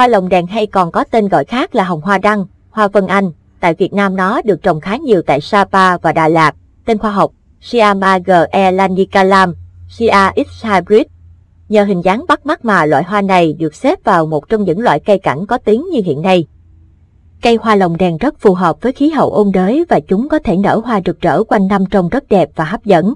Hoa lồng đèn hay còn có tên gọi khác là hồng hoa đăng, hoa vân anh. Tại Việt Nam nó được trồng khá nhiều tại Sapa và Đà Lạt. Tên khoa học Siamager lanicalam, Sia hybrid. Nhờ hình dáng bắt mắt mà loại hoa này được xếp vào một trong những loại cây cảnh có tiếng như hiện nay. Cây hoa lồng đèn rất phù hợp với khí hậu ôn đới và chúng có thể nở hoa rực rỡ quanh năm trông rất đẹp và hấp dẫn.